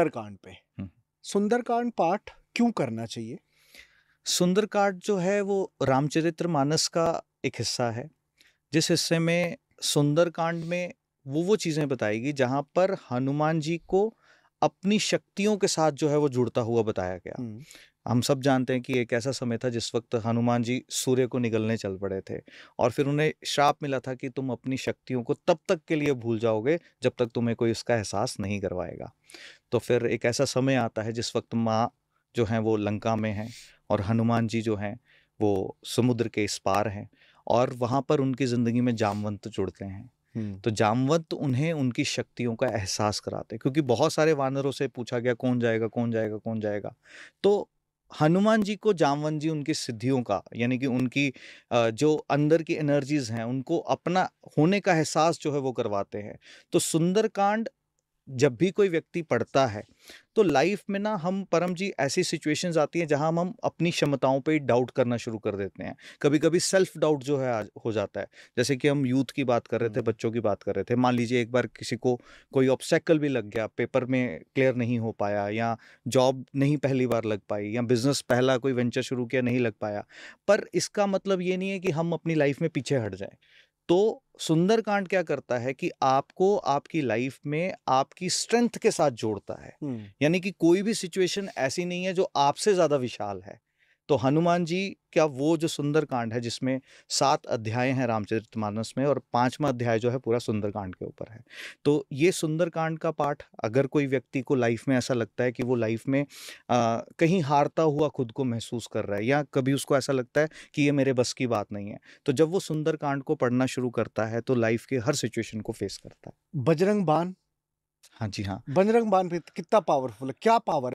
सुंदरकांड पे हम्म। सुंदरकांड पाठ क्यों करना चाहिए सुंदरकांड जो है वो रामचरित्र मानस का एक हिस्सा है जिस हिस्से में सुंदरकांड में वो वो चीज़ें बताएगी जहाँ पर हनुमान जी को अपनी शक्तियों के साथ जो है वो जुड़ता हुआ बताया गया हम्म। हम सब जानते हैं कि एक ऐसा समय था जिस वक्त हनुमान जी सूर्य को निगलने चल पड़े थे और फिर उन्हें श्राप मिला था कि तुम अपनी शक्तियों को तब तक के लिए भूल जाओगे जब तक तुम्हें कोई इसका एहसास नहीं करवाएगा तो फिर एक ऐसा समय आता है जिस वक्त माँ जो हैं वो लंका में हैं और हनुमान जी जो हैं वो समुद्र के इस पार हैं और वहाँ पर उनकी ज़िंदगी में जामवंत जुड़ते हैं तो जामवंत उन्हें उनकी शक्तियों का एहसास कराते क्योंकि बहुत सारे वानरों से पूछा गया कौन जाएगा कौन जाएगा कौन जाएगा तो हनुमान जी को जामवन जी उनकी सिद्धियों का यानी कि उनकी जो अंदर की एनर्जीज हैं उनको अपना होने का एहसास जो है वो करवाते हैं तो सुंदरकांड जब भी कोई व्यक्ति पढ़ता है तो लाइफ में ना हम परम जी ऐसी सिचुएशंस आती हैं जहां हम हम अपनी क्षमताओं पे डाउट करना शुरू कर देते हैं कभी कभी सेल्फ डाउट जो है आज हो जाता है जैसे कि हम यूथ की बात कर रहे थे हाँ। बच्चों की बात कर रहे थे मान लीजिए एक बार किसी को कोई ऑब्सैकल भी लग गया पेपर में क्लियर नहीं हो पाया या जॉब नहीं पहली बार लग पाई या बिजनेस पहला कोई वेंचर शुरू किया नहीं लग पाया पर इसका मतलब ये नहीं है कि हम अपनी लाइफ में पीछे हट जाएँ तो सुंदरकांड क्या करता है कि आपको आपकी लाइफ में आपकी स्ट्रेंथ के साथ जोड़ता है यानी कि कोई भी सिचुएशन ऐसी नहीं है जो आपसे ज्यादा विशाल है तो हनुमान जी क्या वो जो सुंदर कांड है जिसमें सात अध्याय हैं मानस में और पांचवा अध्याय जो है पूरा सुंदर कांड के ऊपर है तो ये सुंदर कांड का पाठ अगर कोई व्यक्ति को लाइफ में ऐसा लगता है कि वो लाइफ में आ, कहीं हारता हुआ खुद को महसूस कर रहा है या कभी उसको ऐसा लगता है कि ये मेरे बस की बात नहीं है तो जब वो कांड को पढ़ना शुरू करता है तो लाइफ के हर सिचुएशन को फेस करता है बजरंग बान हाँ जी हाँ बजरंग बान कितना पावरफुल है क्या पावर